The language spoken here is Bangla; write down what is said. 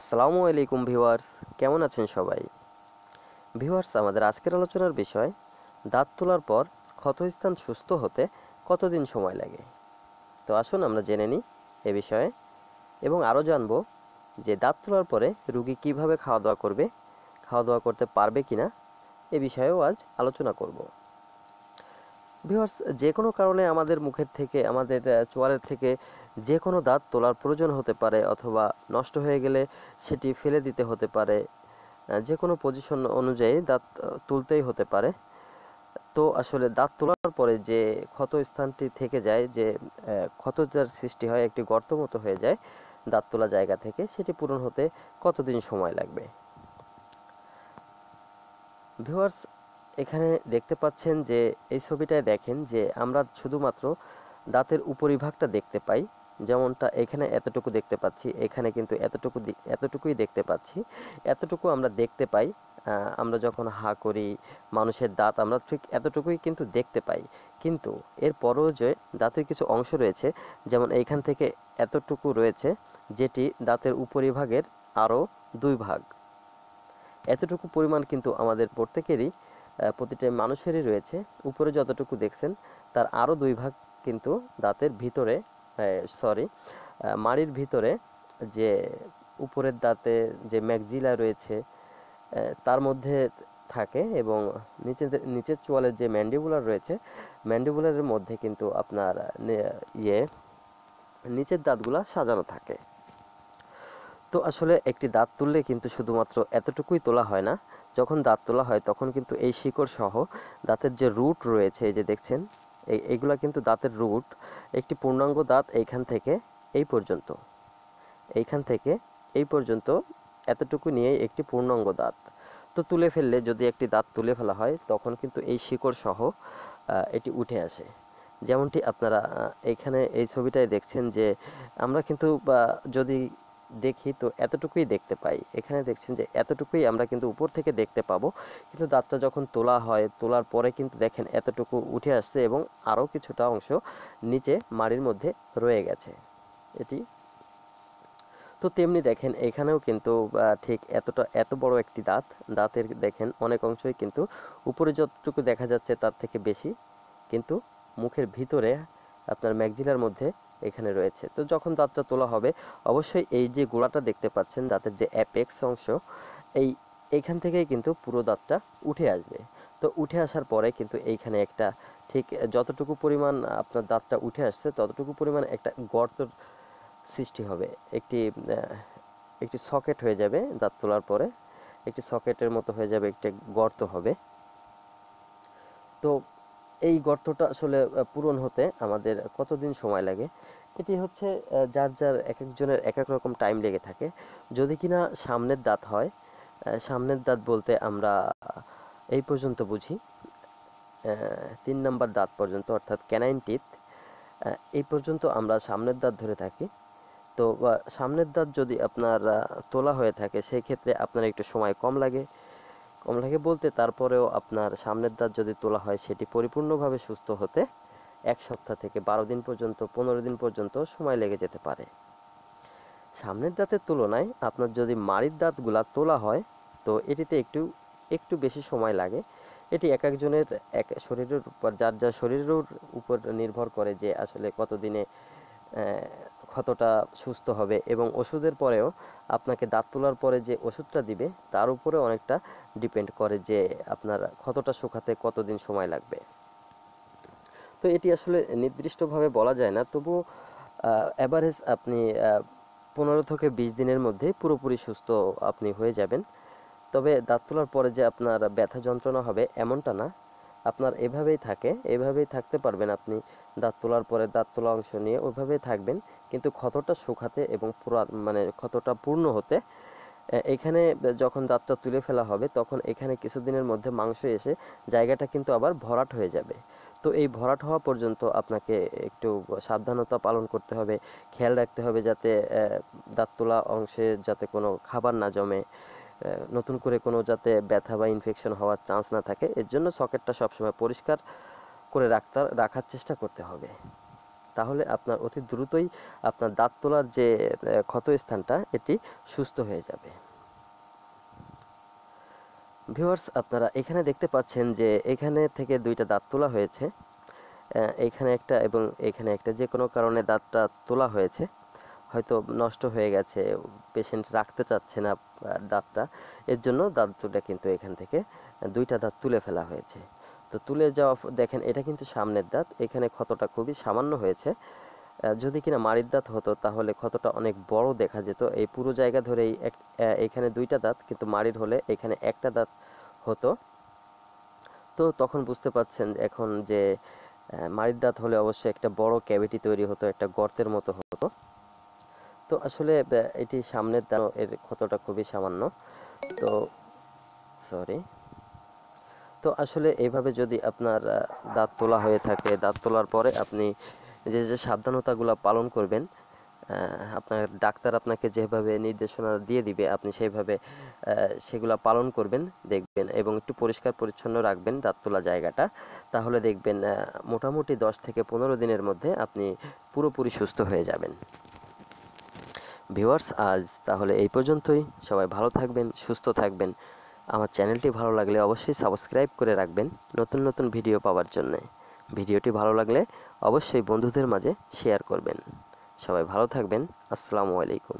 আসসালামু আলাইকুম ভিউয়ার্স কেমন আছেন সবাই ভিউয়ার্স আমাদের আজকের আলোচনার বিষয় দাঁত তোলার পর ক্ষতস্থান সুস্থ হতে কতদিন সময় লাগে তো আসুন আমরা জেনে নিই এ বিষয়ে এবং আরও জানব যে দাঁত তোলার পরে রুগী কিভাবে খাওয়া দাওয়া করবে খাওয়া দাওয়া করতে পারবে কি না এ বিষয়েও আজ আলোচনা করবো ভিউয়ার্স যে কোনো কারণে আমাদের মুখের থেকে আমাদের চোয়ালের থেকে যে কোনো দাঁত তোলার প্রয়োজন হতে পারে অথবা নষ্ট হয়ে গেলে সেটি ফেলে দিতে হতে পারে যে কোনো পজিশন অনুযায়ী দাঁত তুলতেই হতে পারে তো আসলে দাঁত তোলার পরে যে ক্ষত স্থানটি থেকে যায় যে ক্ষতার সৃষ্টি হয় একটি গর্ত মতো হয়ে যায় দাঁত তোলা জায়গা থেকে সেটি পূরণ হতে কতদিন সময় লাগবে ভিউয়ার্স এখানে দেখতে পাচ্ছেন যে এই ছবিটায় দেখেন যে আমরা শুধুমাত্র দাঁতের উপরিভাগটা দেখতে পাই যেমনটা এখানে এতটুকু দেখতে পাচ্ছি এখানে কিন্তু এতটুকু এতটুকুই দেখতে পাচ্ছি এতটুকু আমরা দেখতে পাই আমরা যখন হা করি মানুষের দাঁত আমরা ঠিক এতটুকুই কিন্তু দেখতে পাই কিন্তু এরপরও যে দাঁতের কিছু অংশ রয়েছে যেমন এইখান থেকে এতটুকু রয়েছে যেটি দাঁতের উপরিভাগের আরও দুই ভাগ এতটুকু পরিমাণ কিন্তু আমাদের প্রত্যেকেরই প্রতিটা মানুষেরই রয়েছে উপরে যতটুকু দেখছেন তার আরও দুই ভাগ কিন্তু দাঁতের ভিতরে সরি মাড়ির ভিতরে যে উপরের দাঁতে যে ম্যাকজিলা রয়েছে তার মধ্যে থাকে এবং নিচে নিচের চোয়ালের যে ম্যান্ডিবুলার রয়েছে ম্যান্ডিবুলারের মধ্যে কিন্তু আপনার ইয়ে নিচের দাঁতগুলা সাজানো থাকে তো আসলে একটি দাঁত তুললে কিন্তু শুধুমাত্র এতটুকুই তোলা হয় না যখন দাঁত তোলা হয় তখন কিন্তু এই শিকড় সহ দাঁতের যে রুট রয়েছে এই যে দেখছেন এই এইগুলা কিন্তু দাঁতের রুট একটি পূর্ণাঙ্গ দাঁত এইখান থেকে এই পর্যন্ত এইখান থেকে এই পর্যন্ত এতটুকু নিয়েই একটি পূর্ণাঙ্গ দাঁত তো তুলে ফেললে যদি একটি দাঁত তুলে ফেলা হয় তখন কিন্তু এই শিকড় সহ এটি উঠে আসে যেমনটি আপনারা এখানে এই ছবিটায় দেখছেন যে আমরা কিন্তু যদি দেখি তো এতটুকুই দেখতে পাই এখানে দেখছেন যে এতটুকুই আমরা কিন্তু উপর থেকে দেখতে পাবো কিন্তু দাঁতটা যখন তোলা হয় তোলার পরে কিন্তু দেখেন এতটুকু উঠে আসছে এবং আরও কিছুটা অংশ নিচে মাড়ির মধ্যে রয়ে গেছে এটি তো তেমনি দেখেন এখানেও কিন্তু ঠিক এতটা এত বড় একটি দাঁত দাঁতের দেখেন অনেক অংশই কিন্তু উপরে যতটুকু দেখা যাচ্ছে তার থেকে বেশি কিন্তু মুখের ভিতরে আপনার ম্যাগজিলার মধ্যে এখানে রয়েছে তো যখন দাঁতটা তোলা হবে অবশ্যই এই যে গোড়াটা দেখতে পাচ্ছেন দাঁতের যে অ্যাপেক্স অংশ এই এইখান থেকেই কিন্তু পুরো দাঁতটা উঠে আসবে তো উঠে আসার পরে কিন্তু এইখানে একটা ঠিক যতটুকু পরিমাণ আপনার দাঁতটা উঠে আসছে ততটুকু পরিমাণ একটা গর্তর সৃষ্টি হবে একটি একটি সকেট হয়ে যাবে দাঁত তোলার পরে একটি সকেটের মতো হয়ে যাবে একটি গর্ত হবে তো এই গর্তটা আসলে পূরণ হতে আমাদের কতদিন সময় লাগে এটি হচ্ছে যার যার এক একজনের এক এক রকম টাইম লেগে থাকে যদি কিনা সামনের দাঁত হয় সামনের দাঁত বলতে আমরা এই পর্যন্ত বুঝি তিন নম্বর দাঁত পর্যন্ত অর্থাৎ ক্যানাইন টিথ এই পর্যন্ত আমরা সামনের দাঁত ধরে থাকি তো সামনের দাঁত যদি আপনার তোলা হয়ে থাকে সেই ক্ষেত্রে আপনার একটু সময় কম লাগে কমলাকে বলতে তারপরেও আপনার সামনের দাঁত যদি তোলা হয় সেটি পরিপূর্ণভাবে সুস্থ হতে এক সপ্তাহ থেকে বারো দিন পর্যন্ত পনেরো দিন পর্যন্ত সময় লেগে যেতে পারে সামনের দাঁতের তুলনায় আপনার যদি মাড়ির দাঁতগুলা তোলা হয় তো এটিতে একটু একটু বেশি সময় লাগে এটি এক একজনের এক শরীরের উপর যার যার শরীরের উপর নির্ভর করে যে আসলে কতদিনে ক্ষতটা সুস্থ হবে এবং ওষুধের পরেও আপনাকে দাঁত তোলার পরে যে ওষুধটা দিবে তার উপরে অনেকটা ডিপেন্ড করে যে আপনার ক্ষতটা শুকাতে কতদিন সময় লাগবে তো এটি আসলে নির্দিষ্টভাবে বলা যায় না তবু অ্যাভারেজ আপনি পনেরো থেকে বিশ দিনের মধ্যে পুরোপুরি সুস্থ আপনি হয়ে যাবেন তবে দাঁত তোলার পরে যে আপনার ব্যথা যন্ত্রণা হবে এমনটা না আপনার এভাবেই থাকে এভাবেই থাকতে পারবেন আপনি দাঁত তোলার পরে দাঁত তোলা অংশ নিয়ে ওইভাবেই থাকবেন কিন্তু ক্ষতটা শুকাতে এবং পুরা মানে ক্ষতটা পূর্ণ হতে এখানে যখন দাঁতটা তুলে ফেলা হবে তখন এখানে কিছুদিনের মধ্যে মাংস এসে জায়গাটা কিন্তু আবার ভরাট হয়ে যাবে তো এই ভরাট হওয়া পর্যন্ত আপনাকে একটু সাবধানতা পালন করতে হবে খেয়াল রাখতে হবে যাতে দাঁত তোলা অংশে যাতে কোনো খাবার না জমে নতুন করে কোনো যাতে ব্যথা বা ইনফেকশন হওয়ার চান্স না থাকে এর জন্য সকেটটা সবসময় পরিষ্কার করে রাখতে রাখার চেষ্টা করতে হবে তাহলে আপনার অতি দ্রুতই আপনার দাঁত তোলার যে ক্ষতস্থানটা এটি সুস্থ হয়ে যাবে ভিউয়ার্স আপনারা এখানে দেখতে পাচ্ছেন যে এখানে থেকে দুইটা দাঁত তোলা হয়েছে এখানে একটা এবং এখানে একটা যে কোনো কারণে দাঁতটা তোলা হয়েছে হয়তো নষ্ট হয়ে গেছে পেশেন্ট রাখতে চাচ্ছে না দাঁতটা এর জন্য দাঁত দুটা কিন্তু এখান থেকে দুইটা দাঁত তুলে ফেলা হয়েছে তো তুলে যাওয়া দেখেন এটা কিন্তু সামনের দাঁত এখানে ক্ষতটা খুবই সামান্য হয়েছে যদি কিনা মারির দাঁত হতো তাহলে ক্ষতটা অনেক বড় দেখা যেত এই পুরো জায়গা ধরেই এক এখানে দুইটা দাঁত কিন্তু মারির হলে এখানে একটা দাঁত হতো তো তখন বুঝতে পাচ্ছেন এখন যে মারির দাঁত হলে অবশ্যই একটা বড় ক্যাভিটি তৈরি হতো একটা গর্তের মতো হতো তো আসলে এটি সামনের দাঁত এর ক্ষতটা খুবই সামান্য তো সরি তো আসলে এইভাবে যদি আপনার দাঁত তোলা হয়ে থাকে দাঁত তোলার পরে আপনি যে যে সাবধানতাগুলো পালন করবেন আপনার ডাক্তার আপনাকে যেভাবে নির্দেশনা দিয়ে দিবে আপনি সেইভাবে সেগুলো পালন করবেন দেখবেন এবং একটু পরিষ্কার পরিচ্ছন্ন রাখবেন দাঁত তোলা জায়গাটা তাহলে দেখবেন মোটামুটি দশ থেকে পনেরো দিনের মধ্যে আপনি পুরোপুরি সুস্থ হয়ে যাবেন ভিউয়ার্স আজ তাহলে এই পর্যন্তই সবাই ভালো থাকবেন সুস্থ থাকবেন আমার চ্যানেলটি ভালো লাগলে অবশ্যই সাবস্ক্রাইব করে রাখবেন নতুন নতুন ভিডিও পাওয়ার জন্য ভিডিওটি ভালো লাগলে অবশ্যই বন্ধুদের মাঝে শেয়ার করবেন সবাই ভালো থাকবেন আসসালামু আলাইকুম